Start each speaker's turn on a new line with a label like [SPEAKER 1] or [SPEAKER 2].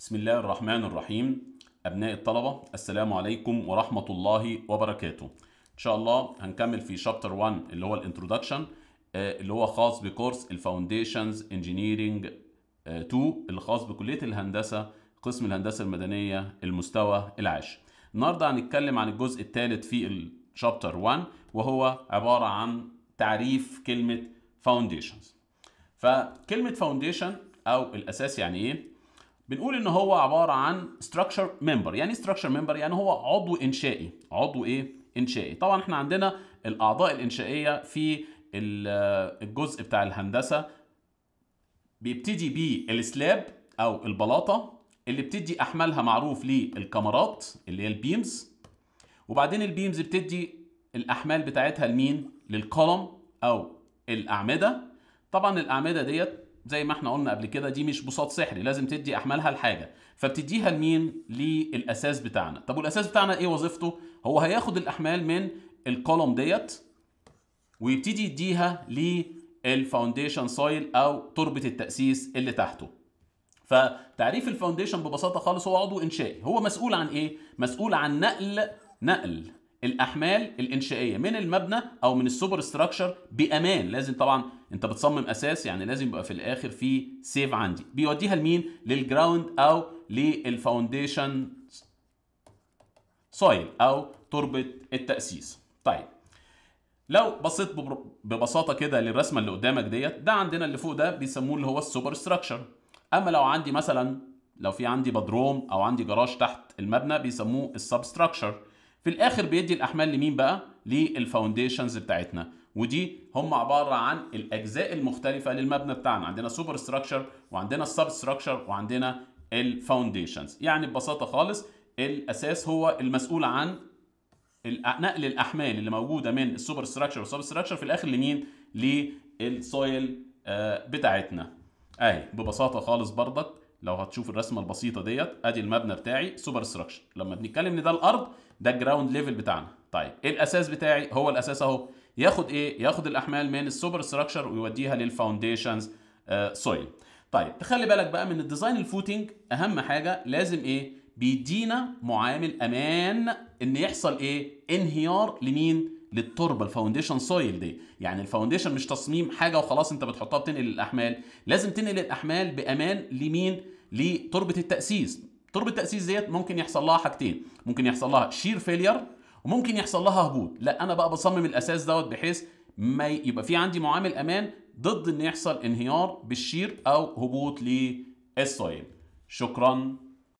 [SPEAKER 1] بسم الله الرحمن الرحيم أبناء الطلبة السلام عليكم ورحمة الله وبركاته إن شاء الله هنكمل في شابتر 1 اللي هو الانترودكشن آه، اللي هو خاص بكورس الفاونديشنز انجينيرينج 2 اللي خاص بكلية الهندسة قسم الهندسة المدنية المستوى العاشر النهاردة هنتكلم عن الجزء الثالث في الشابتر 1 وهو عبارة عن تعريف كلمة فاونديشنز فكلمة فاونديشن أو الأساس يعني إيه بنقول ان هو عباره عن ستراكشر ممبر يعني ستراكشر إيه ممبر يعني هو عضو انشائي عضو ايه انشائي طبعا احنا عندنا الاعضاء الانشائيه في الجزء بتاع الهندسه بيبتدي بالسلاب او البلاطه اللي بتدي احمالها معروف للكاميرات اللي هي البيمز وبعدين البيمز بتدي الاحمال بتاعتها لمين للقلم او الاعمده طبعا الاعمده ديت زي ما احنا قلنا قبل كده دي مش بساط سحري لازم تدي احمالها لحاجه فبتديها لمين للاساس بتاعنا طب والاساس بتاعنا ايه وظيفته هو هياخد الاحمال من الكولوم ديت ويبتدي يديها للفاونديشن سويل او تربه التاسيس اللي تحته فتعريف الفاونديشن ببساطه خالص هو عضو انشائي هو مسؤول عن ايه مسؤول عن نقل نقل الاحمال الانشائيه من المبنى او من السوبر ستراكشر بامان لازم طبعا انت بتصمم اساس يعني لازم يبقى في الاخر في سيف عندي بيوديها لمين للجراوند او للفاونديشن سويل او تربه التاسيس طيب لو بصيت ببساطه كده للرسمه اللي قدامك ديت ده عندنا اللي فوق ده بيسموه اللي هو السوبر ستراكشر اما لو عندي مثلا لو في عندي بدروم او عندي جراج تحت المبنى بيسموه السبستراكشر في الاخر بيدي الاحمال لمين بقى للفاونديشنز بتاعتنا ودي هم عباره عن الاجزاء المختلفه للمبنى بتاعنا عندنا سوبر ستراكشر وعندنا السب ستراكشر وعندنا الفاونديشنز يعني ببساطه خالص الاساس هو المسؤول عن نقل الاحمال اللي موجوده من السوبر ستراكشر والسب ستراكشر في الاخر لمين للسويل آه، بتاعتنا اهي ببساطه خالص برضك لو هتشوف الرسمه البسيطه ديت ادي المبنى بتاعي سوبر ستراكشر لما بنتكلم ان ده الارض ده الجراوند ليفل بتاعنا طيب ايه الاساس بتاعي هو الاساس اهو ياخد ايه ياخد الاحمال من السوبر ستراكشر ويوديها للفاونديشنز آه، سويل طيب تخلي بالك بقى من الديزاين الفوتنج اهم حاجه لازم ايه بيدينا معامل امان ان يحصل ايه انهيار لمين للتربه الفاونديشن سويل دي يعني الفاونديشن مش تصميم حاجه وخلاص انت بتحطها بتنقل الاحمال لازم تنقل الاحمال بامان لمين لتربه التاسيس تربه التاسيس ديت ممكن يحصل لها حاجتين ممكن يحصل لها شير فيلير وممكن يحصل لها هبوط لا انا بقى بصمم الاساس دوت بحيث ما يبقى في عندي معامل امان ضد ان يحصل انهيار بالشير او هبوط للسويل شكرا